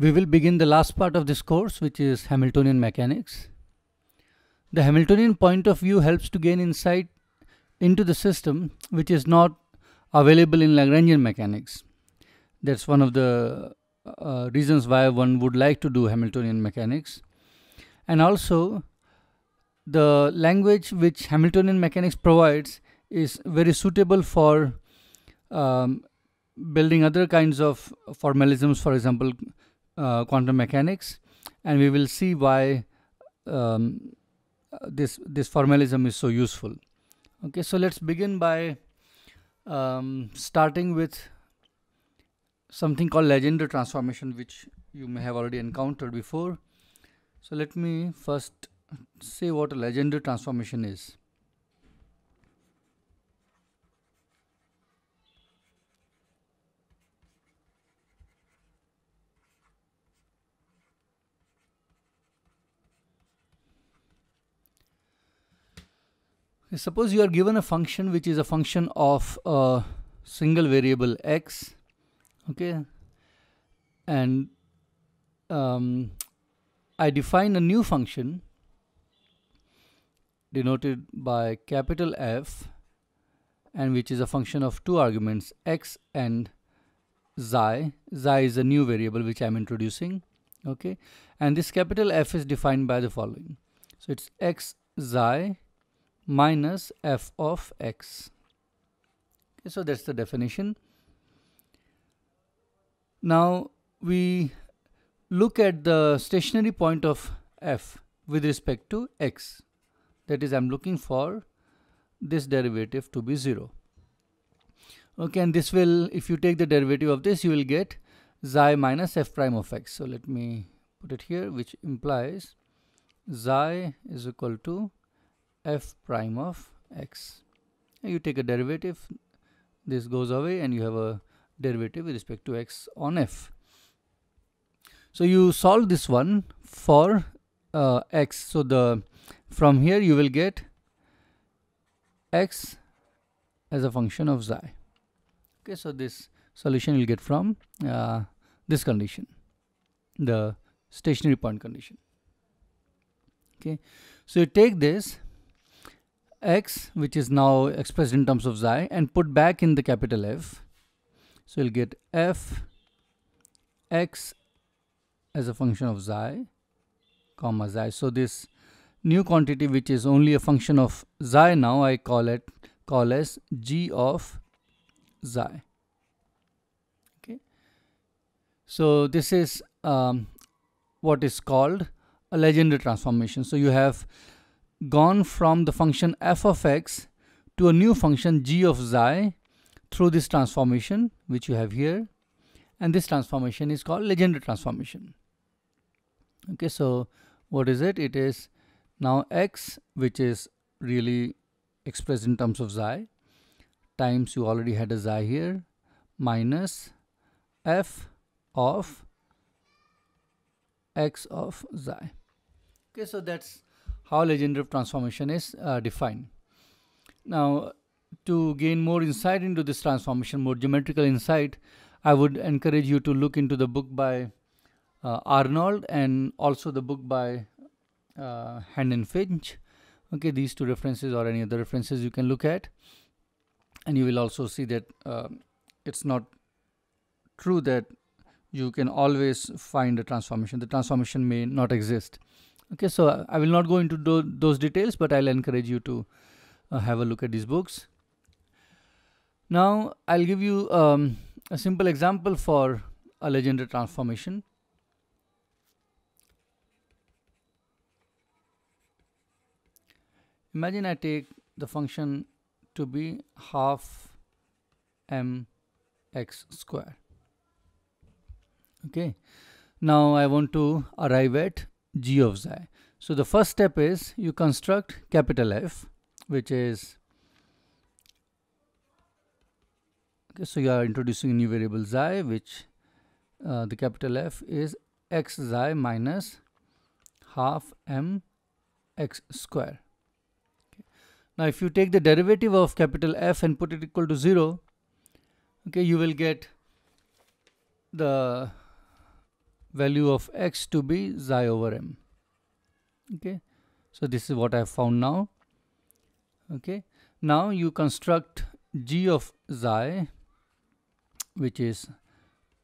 We will begin the last part of this course which is Hamiltonian mechanics. The Hamiltonian point of view helps to gain insight into the system which is not available in Lagrangian mechanics. That's one of the uh, reasons why one would like to do Hamiltonian mechanics. And also the language which Hamiltonian mechanics provides is very suitable for um, building other kinds of formalisms, for example, uh, quantum mechanics and we will see why um, this this formalism is so useful okay so let's begin by um, starting with something called Legendre transformation which you may have already encountered before so let me first say what a Legendre transformation is Suppose you are given a function which is a function of a single variable x, okay, and um, I define a new function denoted by capital F and which is a function of two arguments x and xi. Xi is a new variable which I am introducing, okay, and this capital F is defined by the following. So it's x xi minus f of x. Okay, so that's the definition. Now we look at the stationary point of f with respect to x. That is, I'm looking for this derivative to be 0. Okay, and this will, if you take the derivative of this, you will get xi minus f prime of x. So let me put it here, which implies xi is equal to f prime of x. You take a derivative, this goes away and you have a derivative with respect to x on f. So you solve this one for uh, x. So the from here you will get x as a function of xi. Okay, so this solution you'll get from uh, this condition, the stationary point condition. Okay, so you take this x which is now expressed in terms of xi and put back in the capital F. So you'll get f x as a function of xi comma xi. So this new quantity which is only a function of xi now I call it call as g of xi. Okay. So this is um, what is called a legendary transformation. So you have gone from the function f of x to a new function g of xi through this transformation which you have here and this transformation is called legendary transformation okay so what is it it is now x which is really expressed in terms of xi times you already had a xi here minus f of x of xi okay so that's how Legendre transformation is uh, defined. Now, to gain more insight into this transformation, more geometrical insight, I would encourage you to look into the book by uh, Arnold and also the book by uh, Hand and Finch. Okay, these two references or any other references you can look at, and you will also see that uh, it's not true that you can always find a transformation. The transformation may not exist okay so i will not go into do, those details but i'll encourage you to uh, have a look at these books now i'll give you um, a simple example for a legendary transformation imagine i take the function to be half m x square okay now i want to arrive at g of xi. So the first step is you construct capital F which is okay, so you are introducing a new variable xi which uh, the capital F is x xi minus half m x square. Now if you take the derivative of capital F and put it equal to 0 okay you will get the value of x to be xi over m okay so this is what I have found now okay now you construct g of xi which is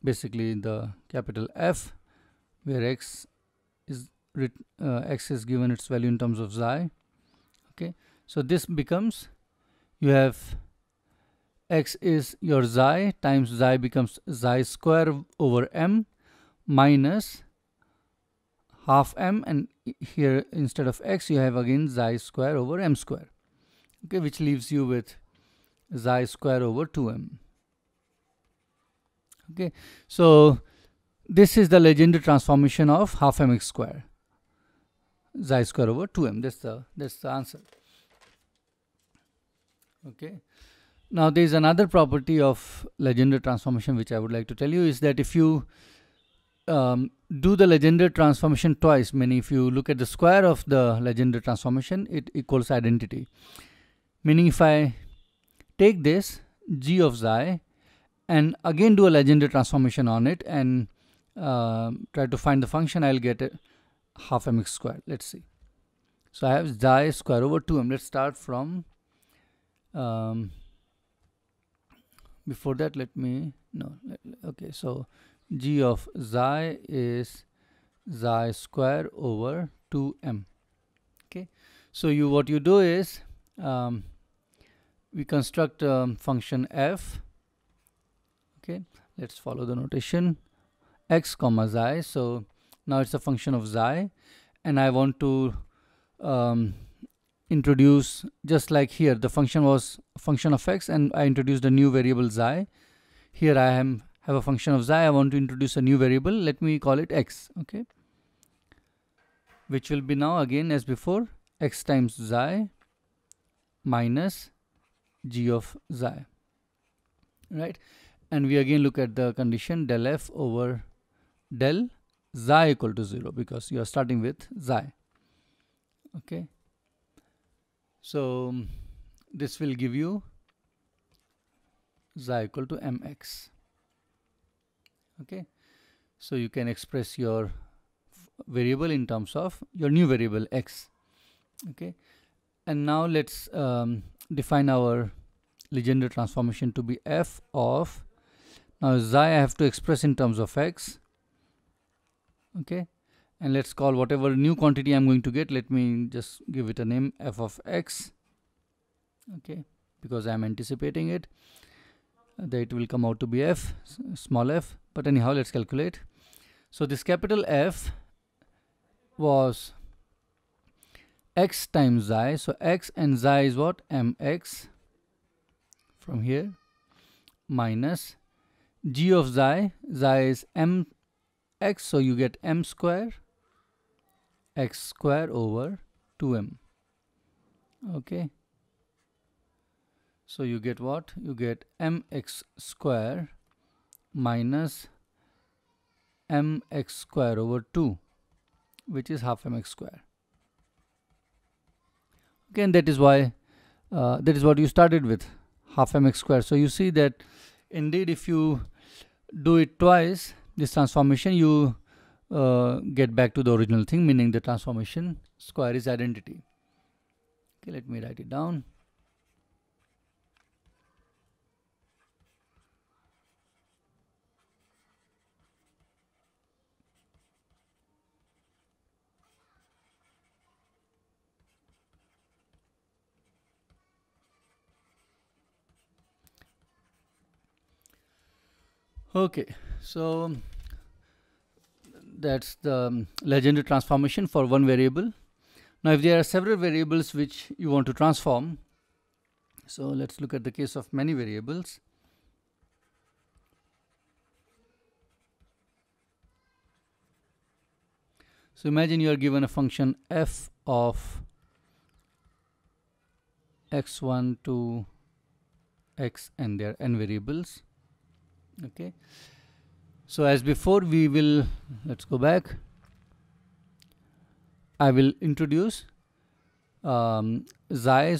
basically the capital F where x is uh, x is given its value in terms of xi okay so this becomes you have x is your xi times xi becomes xi square over m minus half m and here instead of x you have again xi square over m square okay which leaves you with xi square over 2m okay so this is the Legendre transformation of half mx square xi square over 2m that's the that's the answer okay now there is another property of Legendre transformation which I would like to tell you is that if you um, do the legendary transformation twice. Meaning, if you look at the square of the legendary transformation, it equals identity. Meaning, if I take this g of xi and again do a legendary transformation on it and uh, try to find the function, I'll get a half mx squared. Let's see. So I have xi square over 2m. Let's start from um, before that. Let me no. okay, so g of xi is xi square over 2m okay so you what you do is um, we construct a um, function f okay let's follow the notation x comma xi so now it's a function of xi and I want to um, introduce just like here the function was function of x and I introduced a new variable xi here I am have a function of xi I want to introduce a new variable let me call it x okay which will be now again as before x times xi minus g of xi right and we again look at the condition del f over del xi equal to 0 because you are starting with xi okay so this will give you xi equal to mx okay so you can express your variable in terms of your new variable x okay and now let's um, define our Legendre transformation to be f of now xi I have to express in terms of x okay and let's call whatever new quantity I'm going to get let me just give it a name f of x okay because I'm anticipating it that it will come out to be f small f but anyhow let's calculate so this capital F was x times xi so x and xi is what mx from here minus g of xi xi is mx so you get m square x square over 2m okay so you get what you get mx square minus mx square over 2 which is half mx square okay and that is why uh, that is what you started with half mx square so you see that indeed if you do it twice this transformation you uh, get back to the original thing meaning the transformation square is identity okay let me write it down Okay, so that's the um, legendary transformation for one variable. Now, if there are several variables which you want to transform, so let's look at the case of many variables. So imagine you are given a function f of x1 to x and there are n variables okay so as before we will let's go back I will introduce um,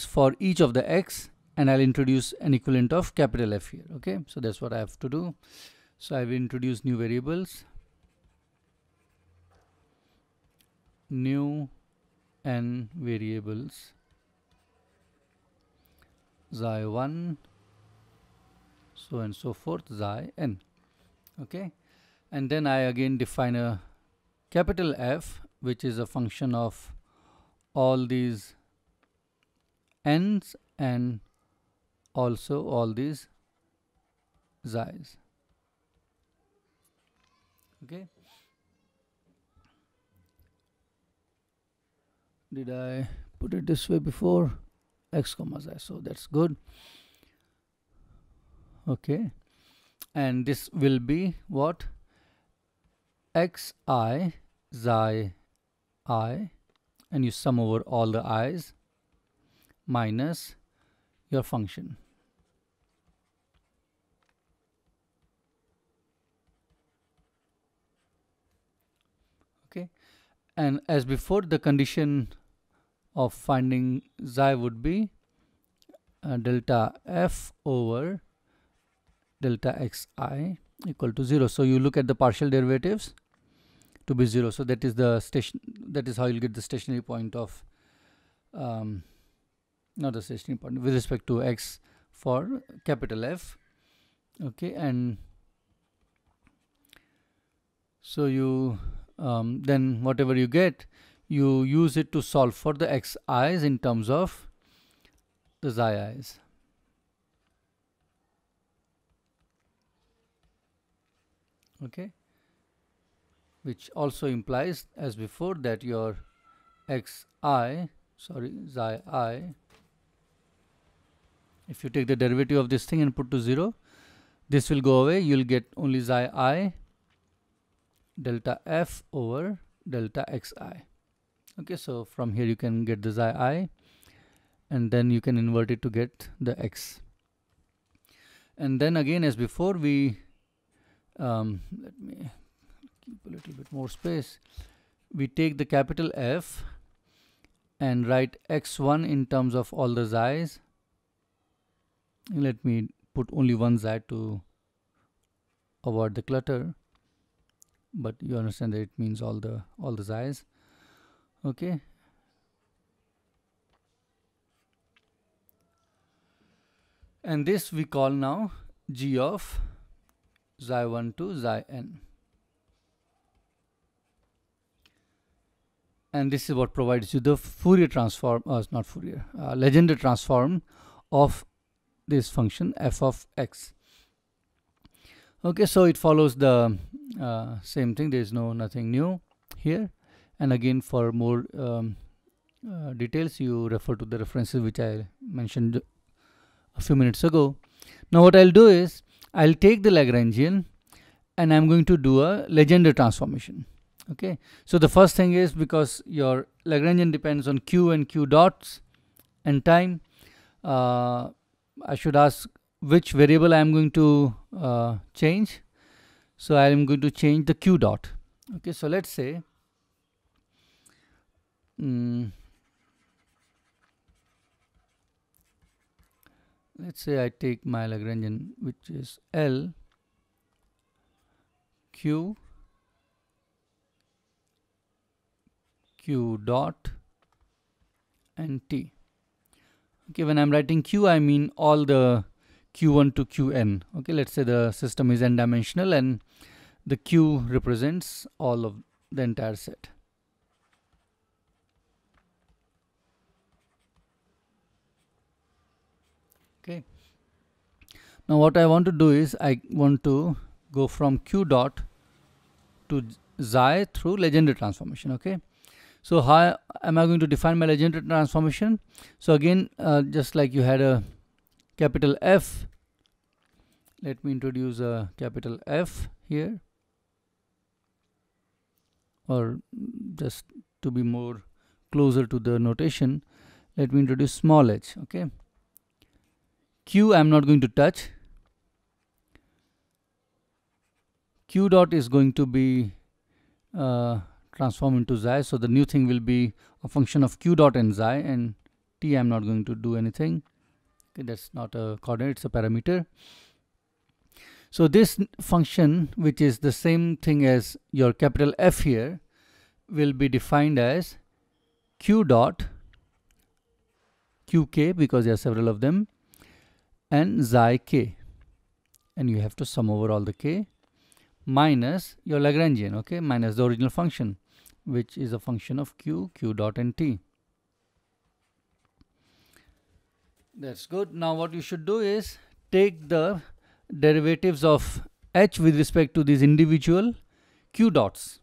for each of the X and I'll introduce an equivalent of capital F here okay so that's what I have to do so I will introduce new variables new n variables xi1 so and so forth xi n okay and then I again define a capital F which is a function of all these n's and also all these xi's okay did I put it this way before x comma z so that's good okay and this will be what x i xi i and you sum over all the i's minus your function okay and as before the condition of finding xi would be uh, delta f over delta xi equal to 0 so you look at the partial derivatives to be 0 so that is the station that is how you'll get the stationary point of um, not the stationary point with respect to x for capital F okay and so you um, then whatever you get you use it to solve for the xi's in terms of the xi i's okay which also implies as before that your xi sorry xi i if you take the derivative of this thing and put to 0 this will go away you'll get only xi i delta f over delta xi okay so from here you can get the xi i and then you can invert it to get the x and then again as before we um, let me keep a little bit more space we take the capital F and write x1 in terms of all the xi's let me put only one xi to avoid the clutter but you understand that it means all the all the xi's okay and this we call now g of xi1 to n. And this is what provides you the Fourier transform, uh, not Fourier, uh, Legendre transform of this function f of x. Okay, so it follows the uh, same thing. There is no nothing new here. And again, for more um, uh, details, you refer to the references which I mentioned a few minutes ago. Now what I'll do is I'll take the Lagrangian and I'm going to do a Legendre transformation. Okay, so the first thing is because your Lagrangian depends on Q and Q dots and time, uh, I should ask which variable I am going to uh, change. So I am going to change the Q dot. Okay, so let's say, mm, let's say I take my Lagrangian which is L Q Q dot and T okay when I'm writing Q I mean all the Q1 to Qn okay let's say the system is n dimensional and the Q represents all of the entire set now what I want to do is I want to go from q dot to xi through legendary transformation okay so how am I going to define my legendary transformation so again uh, just like you had a capital F let me introduce a capital F here or just to be more closer to the notation let me introduce small h okay q I'm not going to touch q dot is going to be uh, transformed into xi so the new thing will be a function of q dot and xi and t I'm not going to do anything okay, that's not a coordinate it's a parameter so this function which is the same thing as your capital F here will be defined as q dot qk because there are several of them and xi k and you have to sum over all the k minus your Lagrangian, okay, minus the original function, which is a function of q, q dot and t. That's good. Now what you should do is take the derivatives of h with respect to these individual q dots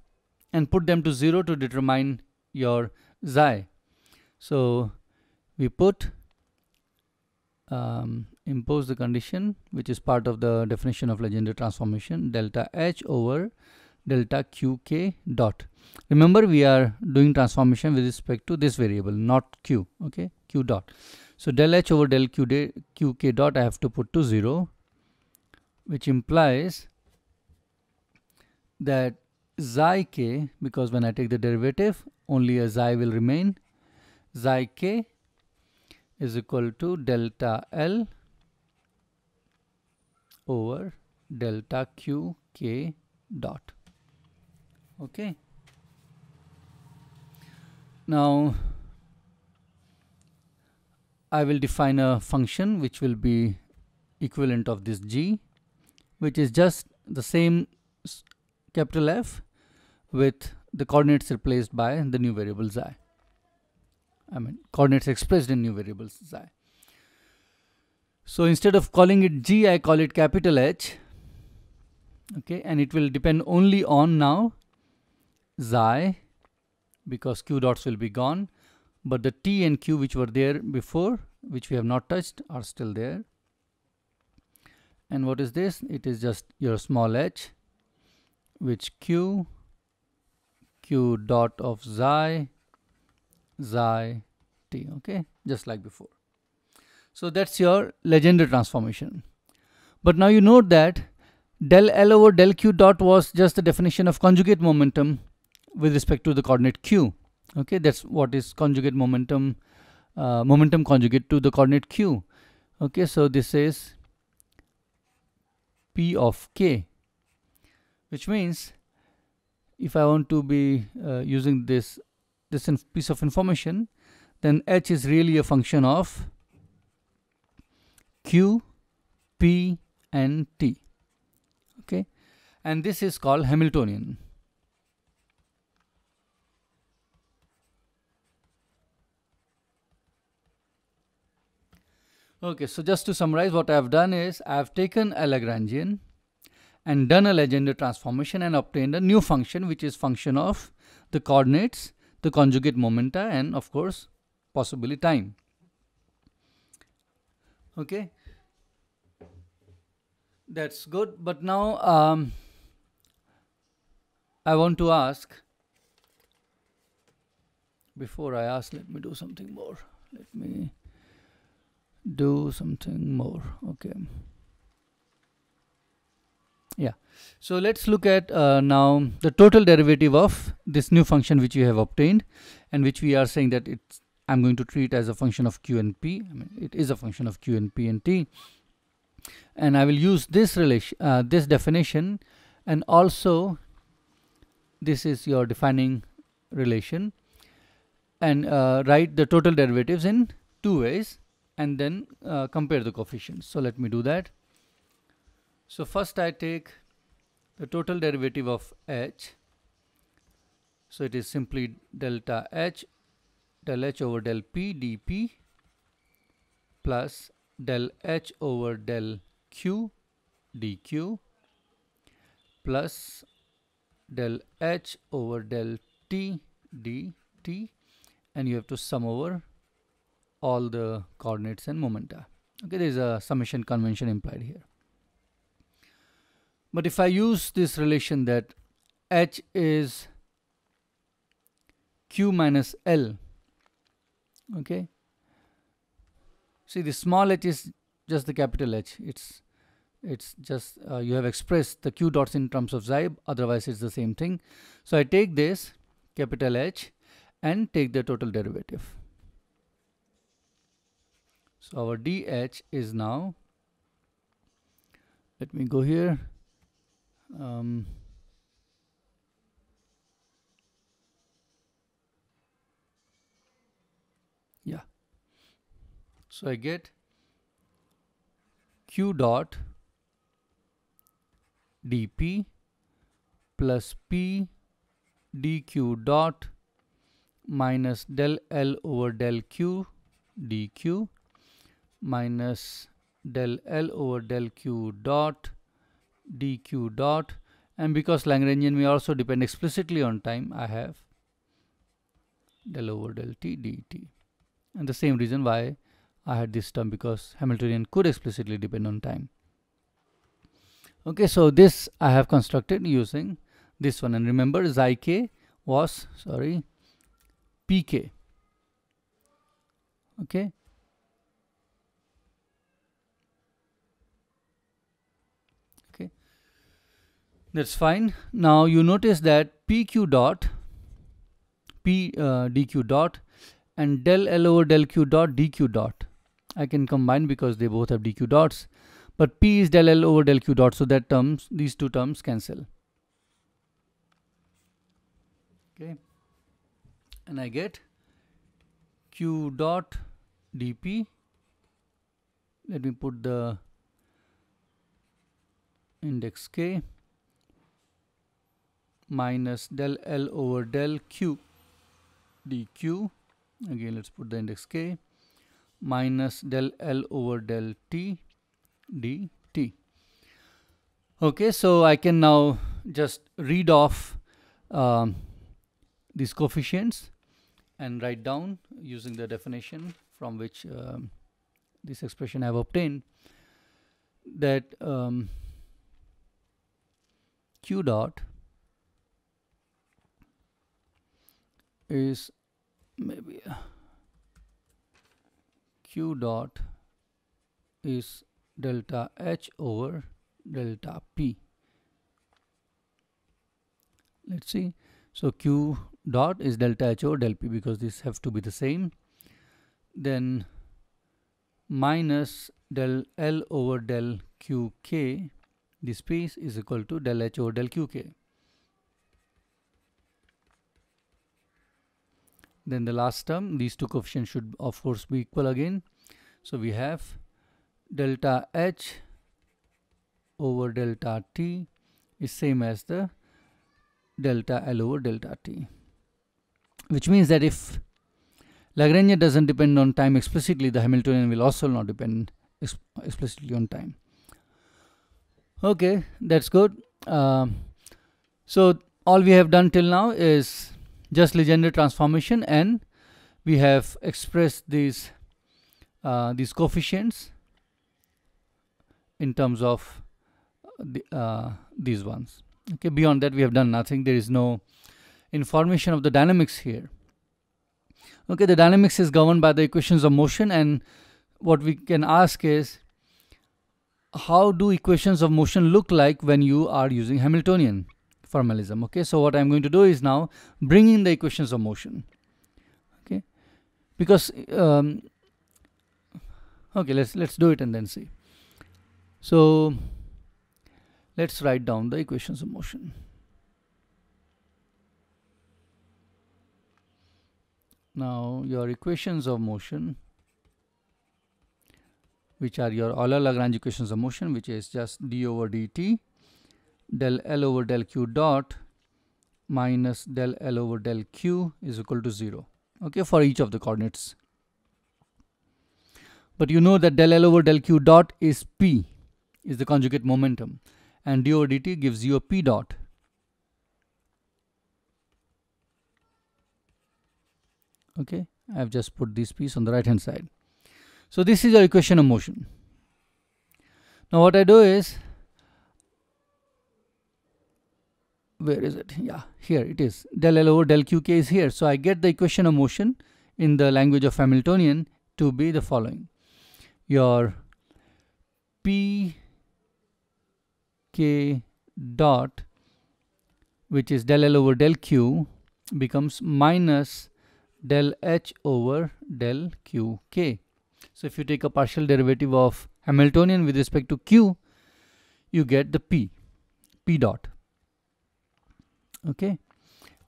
and put them to 0 to determine your xi. So we put um, impose the condition which is part of the definition of legendary transformation delta h over delta qk dot remember we are doing transformation with respect to this variable not q okay q dot so del h over del q de, qk dot i have to put to 0 which implies that xi k because when i take the derivative only a xi will remain xi k is equal to delta L over delta Q K dot. Okay. Now I will define a function which will be equivalent of this G which is just the same capital F with the coordinates replaced by the new variable xi. I mean coordinates expressed in new variables xi. So instead of calling it G, I call it capital H. Okay, and it will depend only on now xi because q dots will be gone, but the t and q which were there before, which we have not touched, are still there. And what is this? It is just your small h, which q, q dot of xi xi t okay just like before so that's your Legendre transformation but now you note that del L over del Q dot was just the definition of conjugate momentum with respect to the coordinate Q. Okay, that's what is conjugate momentum, uh, momentum conjugate to the coordinate Q. Okay, so this is P of K, which means if I want to be uh, using this this piece of information, then H is really a function of Q, P and T. Okay, and this is called Hamiltonian. Okay, so just to summarize what I have done is I have taken a Lagrangian and done a Legendre transformation and obtained a new function which is function of the coordinates the conjugate momenta and of course possibly time. Okay, that's good. But now um, I want to ask, before I ask, let me do something more. Let me do something more. Okay yeah so let's look at uh, now the total derivative of this new function which we have obtained and which we are saying that it's I'm going to treat as a function of q and p. I mean, it is a function of q and p and t. And I will use this relation, uh, this definition, and also this is your defining relation, and uh, write the total derivatives in two ways, and then uh, compare the coefficients. So let me do that. So first I take the total derivative of h. So it is simply delta h del h over del p dp plus del h over del q dq plus del h over del t dt and you have to sum over all the coordinates and momenta. Okay, there is a summation convention implied here. But if I use this relation that H is Q minus L, okay, see the small h is just the capital H, it's it's just uh, you have expressed the q dots in terms of xi otherwise it's the same thing so i take this capital h and take the total derivative so our dh is now let me go here um, yeah. So I get Q dot dP plus P dQ dot minus del L over del Q dQ minus del L over del Q dot dq dot and because Lagrangian may also depend explicitly on time I have del over del t dt and the same reason why I had this term because Hamiltonian could explicitly depend on time okay so this I have constructed using this one and remember xi k was sorry pk okay That's fine. Now you notice that PQ dot, P uh, DQ dot, and del L over del Q dot DQ dot. I can combine because they both have DQ dots. But P is del L over del Q dot, so that terms, these two terms cancel. Okay. And I get Q dot dp. Let me put the index k minus del L over del Q dq again let's put the index k minus del L over del T dt. Okay, so I can now just read off um, these coefficients and write down using the definition from which um, this expression I have obtained that um, q dot is maybe uh, q dot is delta h over delta p let's see so q dot is delta h over delta p because these have to be the same then minus del l over del qk this piece is equal to del h over del qk Then the last term, these two coefficients should of course be equal again. So we have delta H over delta T is same as the delta L over delta T. Which means that if Lagrange doesn't depend on time explicitly, the Hamiltonian will also not depend explicitly on time. Okay, that's good. Uh, so all we have done till now is just Legendre transformation and we have expressed these uh, these coefficients in terms of the, uh, these ones okay beyond that we have done nothing there is no information of the dynamics here okay the dynamics is governed by the equations of motion and what we can ask is how do equations of motion look like when you are using Hamiltonian formalism. Okay, so what I'm going to do is now bring in the equations of motion. Okay, because um, okay, let's let's do it and then see. So let's write down the equations of motion. Now your equations of motion which are your Euler Lagrange equations of motion, which is just d over dt del L over del Q dot minus del L over del Q is equal to 0 okay for each of the coordinates but you know that del L over del Q dot is P is the conjugate momentum and d over dt gives you a P dot okay I've just put this piece on the right hand side so this is your equation of motion now what I do is where is it yeah here it is del l over del qk is here so I get the equation of motion in the language of Hamiltonian to be the following your p k dot which is del L over del Q becomes minus del H over del QK. So if you take a partial derivative of Hamiltonian with respect to Q, you get the P, P dot okay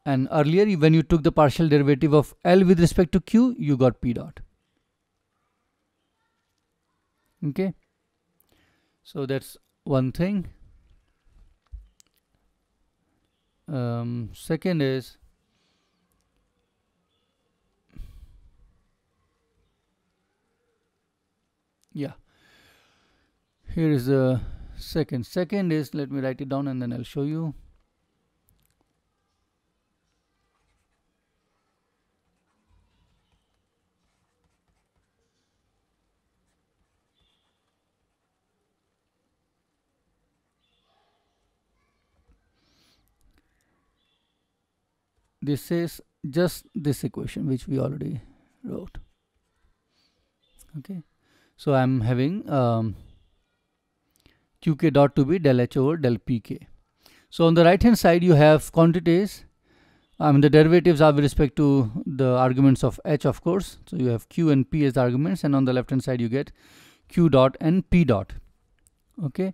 and earlier when you took the partial derivative of L with respect to Q you got P dot okay so that's one thing um, second is yeah here is the second second is let me write it down and then I'll show you this is just this equation which we already wrote okay so I'm having um, qk dot to be del h over del pk so on the right hand side you have quantities I mean the derivatives are with respect to the arguments of h of course so you have q and p as arguments and on the left hand side you get q dot and p dot okay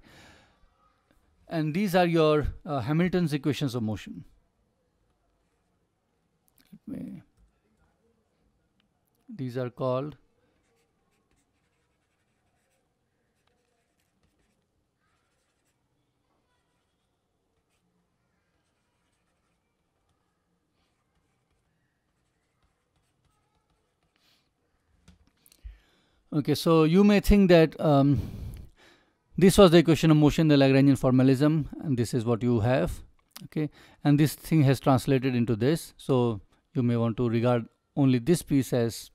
and these are your uh, Hamilton's equations of motion these are called Okay, so you may think that um, this was the equation of motion, the Lagrangian formalism, and this is what you have. Okay, and this thing has translated into this. So you may want to regard only this piece as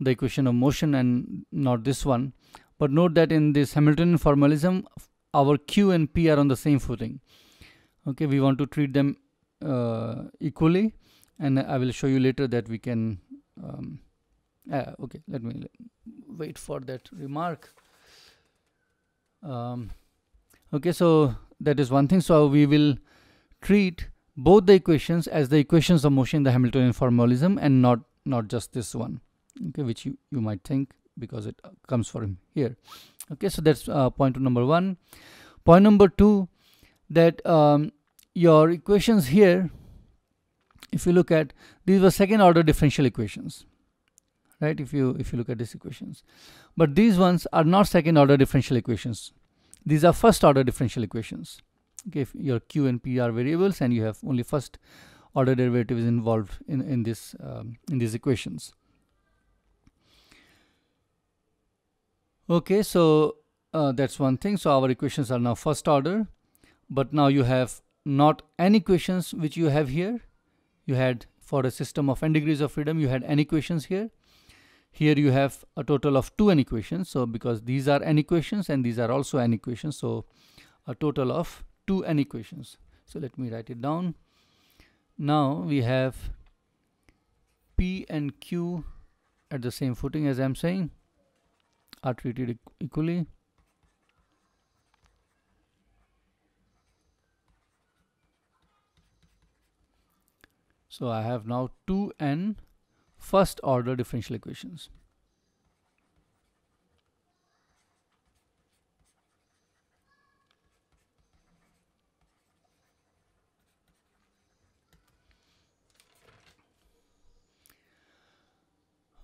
the equation of motion and not this one but note that in this Hamiltonian formalism our Q and P are on the same footing okay we want to treat them uh, equally and I will show you later that we can um, uh, okay let me wait for that remark um, okay so that is one thing so we will treat both the equations as the equations of motion in the Hamiltonian formalism and not not just this one okay which you, you might think because it uh, comes from here okay so that's uh, point number one point number two that um, your equations here if you look at these were second order differential equations right if you if you look at these equations but these ones are not second order differential equations these are first order differential equations okay if your q and p are variables and you have only first order derivatives involved in in this um, in these equations Okay, so uh, that's one thing. So our equations are now first order, but now you have not n equations which you have here. You had for a system of n degrees of freedom, you had n equations here. Here you have a total of two n equations. So because these are n equations and these are also n equations, so a total of two n equations. So let me write it down. Now we have P and Q at the same footing as I'm saying are treated equally. So I have now 2n first order differential equations.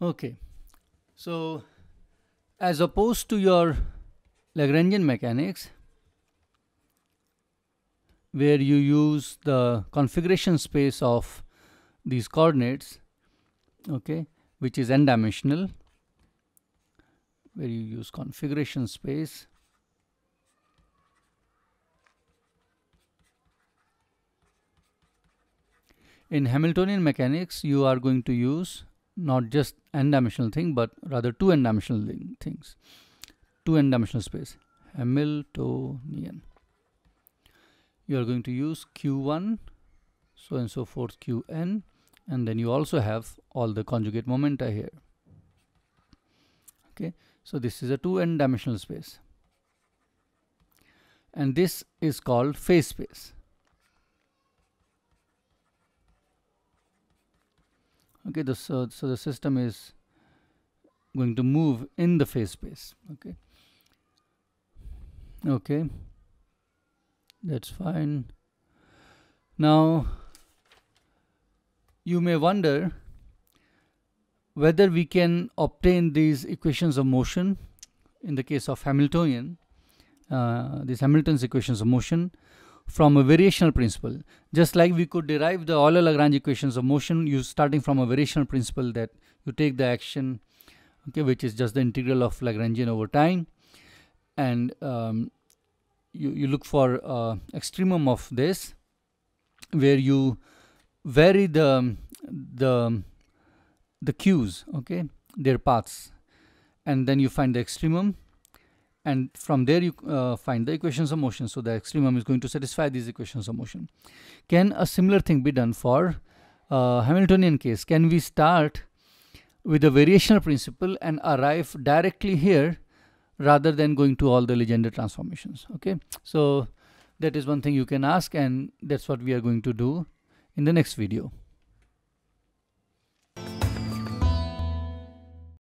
Okay, so as opposed to your Lagrangian mechanics where you use the configuration space of these coordinates okay which is n-dimensional where you use configuration space in Hamiltonian mechanics you are going to use not just n-dimensional thing but rather two n-dimensional things two n-dimensional space Hamiltonian you are going to use q1 so and so forth qn and then you also have all the conjugate momenta here okay so this is a two n-dimensional space and this is called phase space okay the, so, so the system is going to move in the phase space okay okay that's fine now you may wonder whether we can obtain these equations of motion in the case of Hamiltonian uh, these Hamilton's equations of motion from a variational principle. Just like we could derive the Euler-Lagrange equations of motion you starting from a variational principle that you take the action, okay, which is just the integral of Lagrangian over time, and um, you you look for uh, extremum of this, where you vary the the the cues, okay, their paths, and then you find the extremum and from there you uh, find the equations of motion so the extremum is going to satisfy these equations of motion can a similar thing be done for uh, Hamiltonian case can we start with the variational principle and arrive directly here rather than going to all the Legendre transformations okay so that is one thing you can ask and that's what we are going to do in the next video